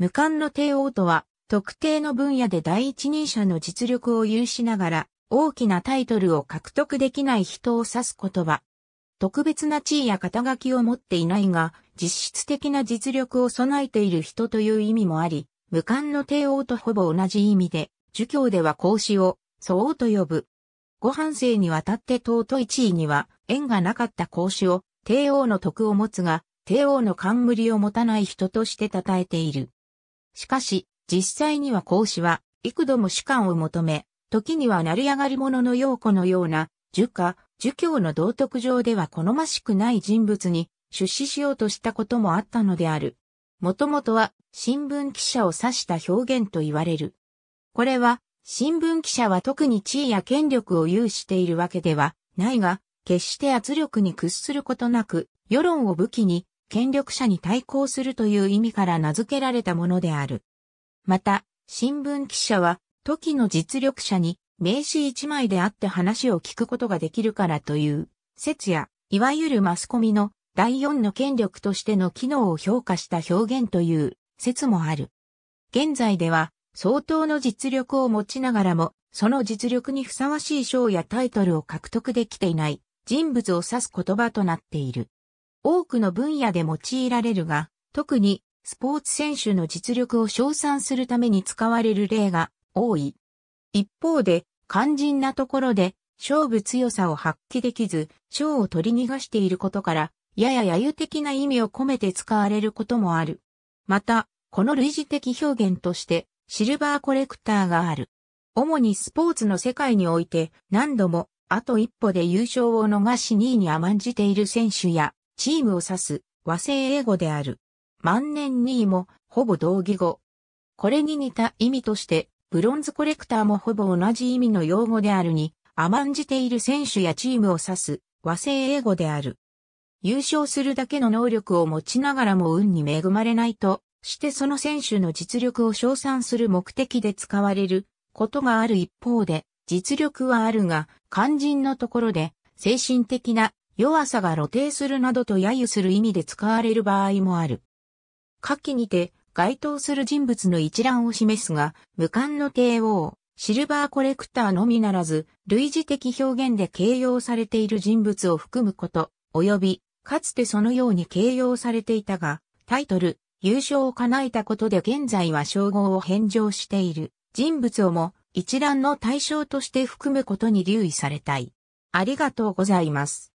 無冠の帝王とは、特定の分野で第一人者の実力を有しながら、大きなタイトルを獲得できない人を指す言葉。特別な地位や肩書きを持っていないが、実質的な実力を備えている人という意味もあり、無冠の帝王とほぼ同じ意味で、儒教では孔子を、祖王と呼ぶ。ご半世にわたって尊い地位には、縁がなかった孔子を、帝王の徳を持つが、帝王の冠を持たない人として称えている。しかし、実際には孔子は、幾度も主観を求め、時には成り上がり者の陽子のような、儒家、儒教の道徳上では好ましくない人物に出資しようとしたこともあったのである。もともとは新聞記者を指した表現と言われる。これは新聞記者は特に地位や権力を有しているわけではないが、決して圧力に屈することなく、世論を武器に権力者に対抗するという意味から名付けられたものである。また、新聞記者は、時の実力者に名刺一枚であって話を聞くことができるからという、説や、いわゆるマスコミの第4の権力としての機能を評価した表現という説もある。現在では相当の実力を持ちながらも、その実力にふさわしい賞やタイトルを獲得できていない人物を指す言葉となっている。多くの分野で用いられるが、特にスポーツ選手の実力を称賛するために使われる例が多い。一方で、肝心なところで勝負強さを発揮できず、賞を取り逃がしていることから、やや揶揄的な意味を込めて使われることもある。また、この類似的表現として、シルバーコレクターがある。主にスポーツの世界において、何度も、あと一歩で優勝を逃し2位に甘んじている選手や、チームを指す和製英語である。万年2位もほぼ同義語。これに似た意味として、ブロンズコレクターもほぼ同じ意味の用語であるに、甘んじている選手やチームを指す和製英語である。優勝するだけの能力を持ちながらも運に恵まれないとしてその選手の実力を称賛する目的で使われることがある一方で、実力はあるが、肝心のところで精神的な弱さが露呈するなどと揶揄する意味で使われる場合もある。下記にて、該当する人物の一覧を示すが、無冠の帝王、シルバーコレクターのみならず、類似的表現で形容されている人物を含むこと、及び、かつてそのように形容されていたが、タイトル、優勝を叶えたことで現在は称号を返上している人物をも一覧の対象として含むことに留意されたい。ありがとうございます。